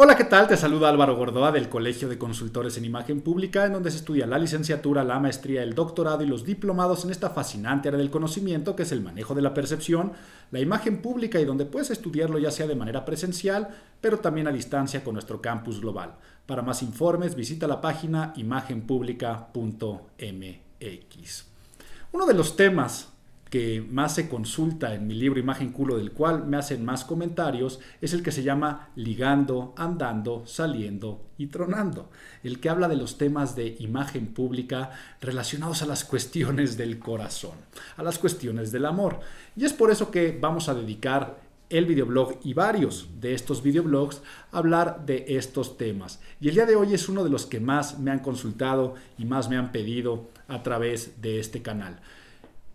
Hola, ¿qué tal? Te saluda Álvaro Gordoa del Colegio de Consultores en Imagen Pública, en donde se estudia la licenciatura, la maestría, el doctorado y los diplomados en esta fascinante área del conocimiento que es el manejo de la percepción, la imagen pública y donde puedes estudiarlo ya sea de manera presencial, pero también a distancia con nuestro campus global. Para más informes, visita la página imagenpublica.mx. Uno de los temas que más se consulta en mi libro Imagen Culo, del cual me hacen más comentarios, es el que se llama Ligando, Andando, Saliendo y Tronando, el que habla de los temas de imagen pública relacionados a las cuestiones del corazón, a las cuestiones del amor. Y es por eso que vamos a dedicar el videoblog y varios de estos videoblogs a hablar de estos temas. Y el día de hoy es uno de los que más me han consultado y más me han pedido a través de este canal.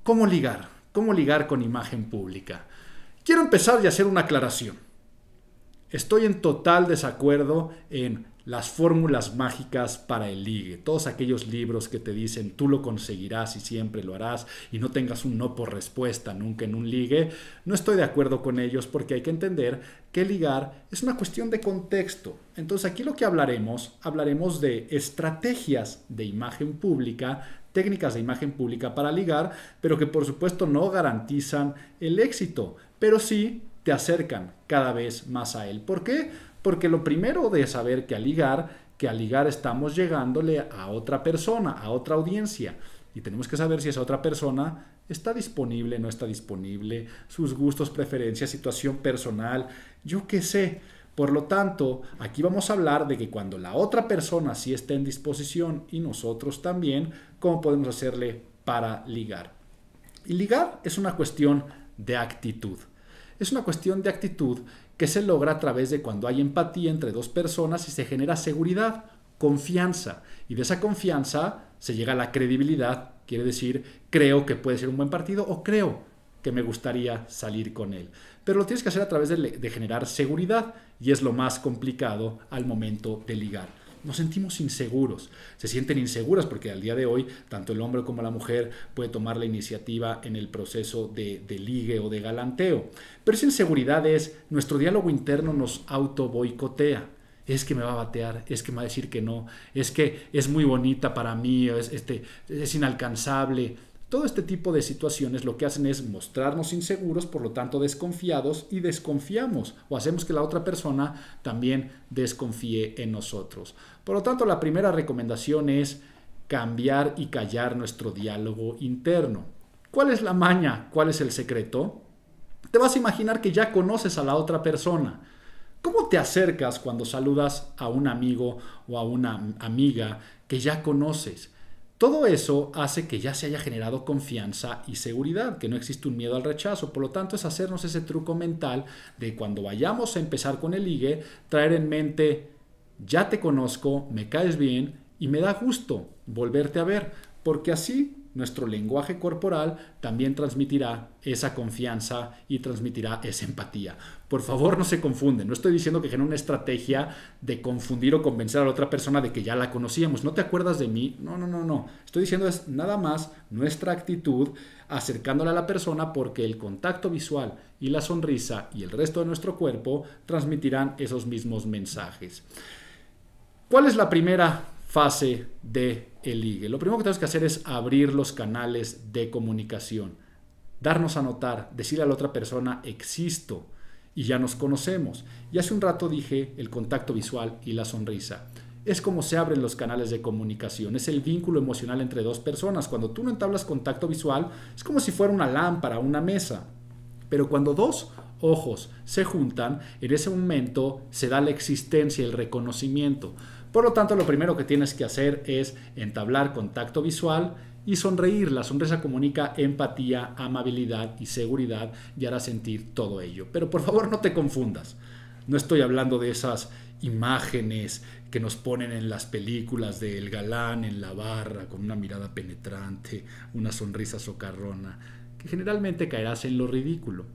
¿Cómo ligar? ¿Cómo ligar con imagen pública? Quiero empezar y hacer una aclaración. Estoy en total desacuerdo en las fórmulas mágicas para el ligue, todos aquellos libros que te dicen tú lo conseguirás y siempre lo harás y no tengas un no por respuesta nunca en un ligue, no estoy de acuerdo con ellos porque hay que entender que ligar es una cuestión de contexto. Entonces aquí lo que hablaremos, hablaremos de estrategias de imagen pública técnicas de imagen pública para ligar, pero que por supuesto no garantizan el éxito, pero sí te acercan cada vez más a él. ¿Por qué? Porque lo primero de saber que al ligar, que al ligar estamos llegándole a otra persona, a otra audiencia. Y tenemos que saber si esa otra persona está disponible, no está disponible, sus gustos, preferencias, situación personal, yo qué sé. Por lo tanto, aquí vamos a hablar de que cuando la otra persona sí está en disposición y nosotros también, ¿cómo podemos hacerle para ligar? Y ligar es una cuestión de actitud. Es una cuestión de actitud que se logra a través de cuando hay empatía entre dos personas y se genera seguridad, confianza. Y de esa confianza se llega a la credibilidad. Quiere decir, creo que puede ser un buen partido o creo que me gustaría salir con él. Pero lo tienes que hacer a través de, generar seguridad y es lo más complicado al momento de ligar. Nos sentimos inseguros, se sienten inseguras porque al día de hoy tanto el hombre como la mujer puede tomar la iniciativa en el proceso de, ligue o de galanteo. Pero esa inseguridad es, nuestro diálogo interno nos auto boicotea es que me va a batear, es que me va a decir que no, es que es muy bonita para mí, es, este, es inalcanzable. Todo este tipo de situaciones lo que hacen es mostrarnos inseguros, por lo tanto desconfiados y desconfiamos o hacemos que la otra persona también desconfíe en nosotros. Por lo tanto, la primera recomendación es cambiar y callar nuestro diálogo interno. ¿Cuál es la maña? ¿Cuál es el secreto? Te vas a imaginar que ya conoces a la otra persona. ¿Cómo te acercas cuando saludas a un amigo o a una amiga que ya conoces? Todo eso hace que ya se haya generado confianza y seguridad, que no existe un miedo al rechazo. Por lo tanto, es hacernos ese truco mental de cuando vayamos a empezar con el IGE, traer en mente, ya te conozco, me caes bien y me da gusto volverte a ver, porque así nuestro lenguaje corporal también transmitirá esa confianza y transmitirá esa empatía. Por favor, no se confunden. No estoy diciendo que genera una estrategia de confundir o convencer a la otra persona de que ya la conocíamos. ¿No te acuerdas de mí? No, no, no, no. Estoy diciendo es nada más nuestra actitud acercándola a la persona porque el contacto visual y la sonrisa y el resto de nuestro cuerpo transmitirán esos mismos mensajes. ¿Cuál es la primera fase de el Lo primero que tenemos que hacer es abrir los canales de comunicación, darnos a notar, decirle a la otra persona existo y ya nos conocemos. Y hace un rato dije el contacto visual y la sonrisa. Es como se abren los canales de comunicación, es el vínculo emocional entre dos personas. Cuando tú no entablas contacto visual, es como si fuera una lámpara, una mesa. Pero cuando dos ojos se juntan, en ese momento se da la existencia, y el reconocimiento. Por lo tanto, lo primero que tienes que hacer es entablar contacto visual y sonreír. La sonrisa comunica empatía, amabilidad y seguridad y hará sentir todo ello. Pero por favor no te confundas. No estoy hablando de esas imágenes que nos ponen en las películas del galán en la barra con una mirada penetrante, una sonrisa socarrona, que generalmente caerás en lo ridículo.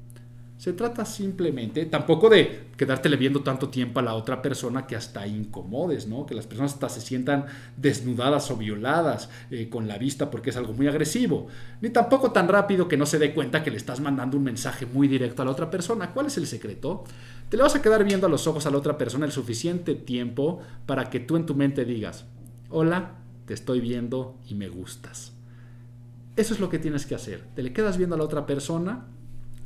Se trata simplemente, tampoco de quedártele viendo tanto tiempo a la otra persona que hasta incomodes, ¿no? Que las personas hasta se sientan desnudadas o violadas eh, con la vista porque es algo muy agresivo. Ni tampoco tan rápido que no se dé cuenta que le estás mandando un mensaje muy directo a la otra persona. ¿Cuál es el secreto? Te le vas a quedar viendo a los ojos a la otra persona el suficiente tiempo para que tú en tu mente digas, hola, te estoy viendo y me gustas. Eso es lo que tienes que hacer. Te le quedas viendo a la otra persona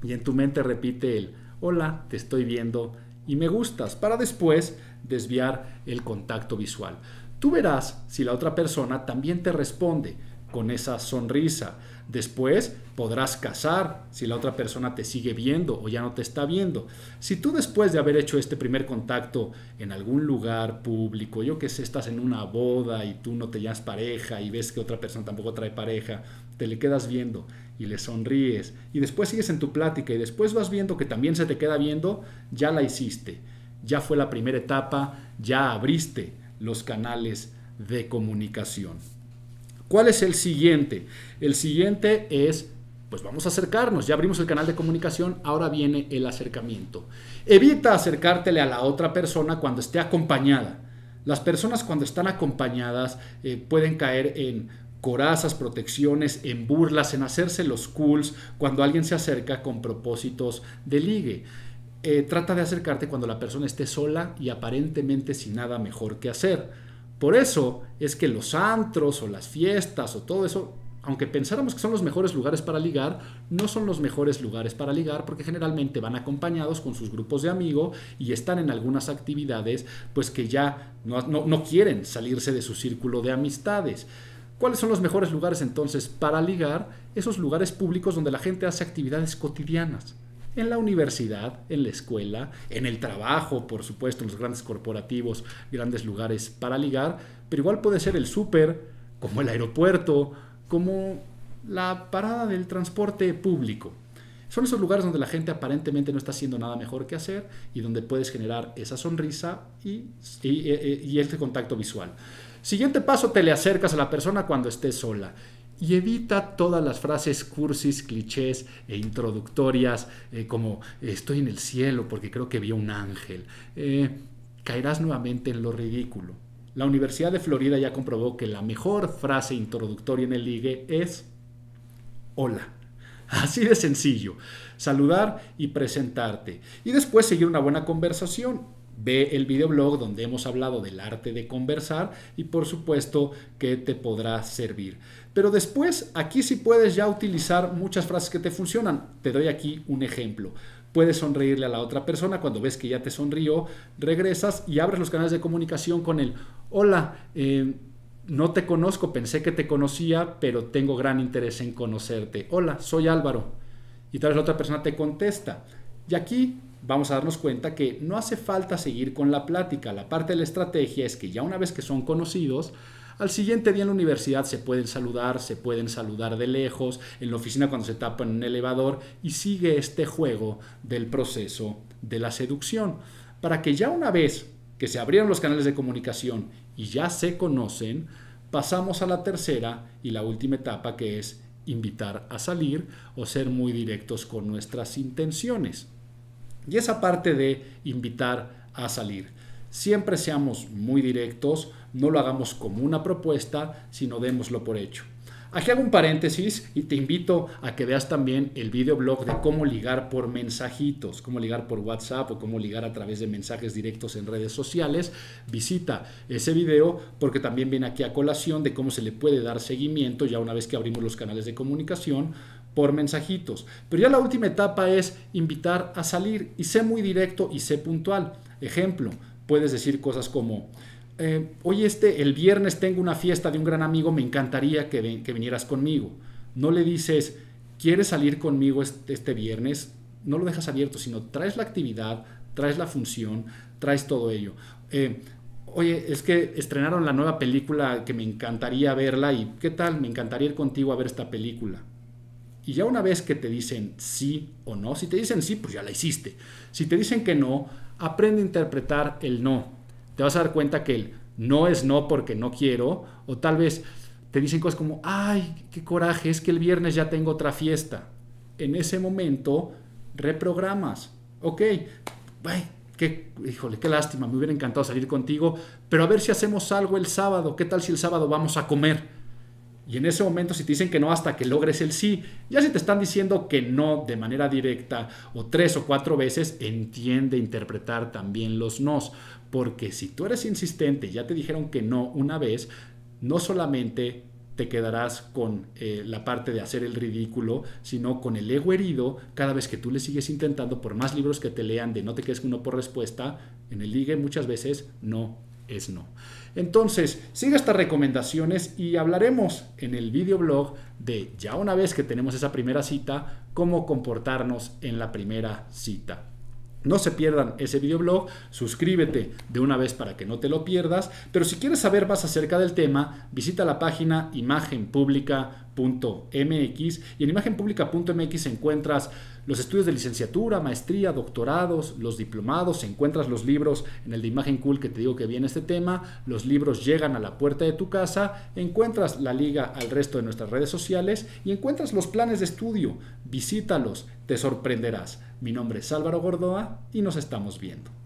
y en tu mente repite el hola, te estoy viendo y me gustas, para después desviar el contacto visual. Tú verás si la otra persona también te responde con esa sonrisa. Después podrás casar si la otra persona te sigue viendo o ya no te está viendo. Si tú después de haber hecho este primer contacto en algún lugar público, yo que sé, estás en una boda y tú no te llamas pareja y ves que otra persona tampoco trae pareja, te le quedas viendo y le sonríes y después sigues en tu plática y después vas viendo que también se te queda viendo, ya la hiciste, ya fue la primera etapa, ya abriste los canales de comunicación. ¿Cuál es el siguiente? El siguiente es, pues vamos a acercarnos, ya abrimos el canal de comunicación, ahora viene el acercamiento. Evita acercártele a la otra persona cuando esté acompañada. Las personas cuando están acompañadas eh, pueden caer en corazas, protecciones, en burlas, en hacerse los cools cuando alguien se acerca con propósitos de ligue. Eh, trata de acercarte cuando la persona esté sola y aparentemente sin nada mejor que hacer. Por eso es que los antros o las fiestas o todo eso, aunque pensáramos que son los mejores lugares para ligar, no son los mejores lugares para ligar porque generalmente van acompañados con sus grupos de amigos y están en algunas actividades pues que ya no quieren salirse de su círculo de amistades. ¿Cuáles son los mejores lugares entonces para ligar? Esos lugares públicos donde la gente hace actividades cotidianas. En la universidad, en la escuela, en el trabajo, por supuesto, los grandes corporativos, grandes lugares para ligar, pero igual puede ser el súper, como el aeropuerto, como la parada del transporte público. Son esos lugares donde la gente aparentemente no está haciendo nada mejor que hacer y donde puedes generar esa sonrisa y, este contacto visual. Siguiente paso, te le acercas a la persona cuando estés sola y evita todas las frases cursis, clichés e introductorias eh, como estoy en el cielo porque creo que vi un ángel. Eh, caerás nuevamente en lo ridículo. La Universidad de Florida ya comprobó que la mejor frase introductoria en el ligue es hola. Así de sencillo, saludar y presentarte. Y después seguir una buena conversación Ve el videoblog donde hemos hablado del arte de conversar y por supuesto que te podrá servir. Pero después aquí sí puedes ya utilizar muchas frases que te funcionan. Te doy aquí un ejemplo. Puedes sonreírle a la otra persona cuando ves que ya te sonrió, regresas y abres los canales de comunicación con él. hola. Eh, no te conozco, pensé que te conocía, pero tengo gran interés en conocerte. Hola, soy Álvaro. Y tal vez la otra persona te contesta. Y aquí vamos a darnos cuenta que no hace falta seguir con la plática. La parte de la estrategia es que ya una vez que son conocidos, al siguiente día en la universidad se pueden saludar, se pueden saludar de lejos, en la oficina cuando se tapan en un elevador y sigue este juego del proceso de la seducción. Para que ya una vez que se abrieron los canales de comunicación y ya se conocen, pasamos a la tercera y la última etapa que es invitar a salir o ser muy directos con nuestras intenciones. Y esa parte de invitar a salir. Siempre seamos muy directos, no lo hagamos como una propuesta, sino démoslo por hecho. Aquí hago un paréntesis y te invito a que veas también el videoblog de cómo ligar por mensajitos, cómo ligar por WhatsApp o cómo ligar a través de mensajes directos en redes sociales. Visita ese video porque también viene aquí a colación de cómo se le puede dar seguimiento ya una vez que abrimos los canales de comunicación por mensajitos. Pero ya la última etapa es invitar a salir y sé muy directo y sé puntual. Ejemplo, puedes decir cosas como, eh, oye, este, el viernes tengo una fiesta de un gran amigo, me encantaría que, que vinieras conmigo. No le dices, ¿quieres salir conmigo este, viernes? No lo dejas abierto, sino traes la actividad, traes la función, traes todo ello. Eh, oye, es que estrenaron la nueva película que me encantaría verla y ¿qué tal? Me encantaría ir contigo a ver esta película y ya una vez que te dicen sí o no, si te dicen sí, pues ya la hiciste. Si te dicen que no, aprende a interpretar el no. Te vas a dar cuenta que el no es no porque no quiero, o tal vez te dicen cosas como, ay, qué coraje, es que el viernes ya tengo otra fiesta. En ese momento, reprogramas. Ok, ay, qué, híjole, qué lástima, me hubiera encantado salir contigo, pero a ver si hacemos algo el sábado. ¿Qué tal si el sábado vamos a comer? Y en ese momento, si te dicen que no hasta que logres el sí, ya si te están diciendo que no de manera directa o tres o cuatro veces, entiende interpretar también los nos. Porque si tú eres insistente y ya te dijeron que no una vez, no solamente te quedarás con eh, la parte de hacer el ridículo, sino con el ego herido cada vez que tú le sigues intentando, por más libros que te lean de no te quedes con uno por respuesta, en el ligue muchas veces no es no. Entonces, siga estas recomendaciones y hablaremos en el videoblog de ya una vez que tenemos esa primera cita, cómo comportarnos en la primera cita. No se pierdan ese videoblog, suscríbete de una vez para que no te lo pierdas, pero si quieres saber más acerca del tema, visita la página imagenpublica.com .mx y en imagenpublica.mx encuentras los estudios de licenciatura, maestría, doctorados, los diplomados, encuentras los libros en el de Imagen Cool que te digo que viene este tema, los libros llegan a la puerta de tu casa, encuentras la liga al resto de nuestras redes sociales y encuentras los planes de estudio, visítalos, te sorprenderás. Mi nombre es Álvaro Gordoa y nos estamos viendo.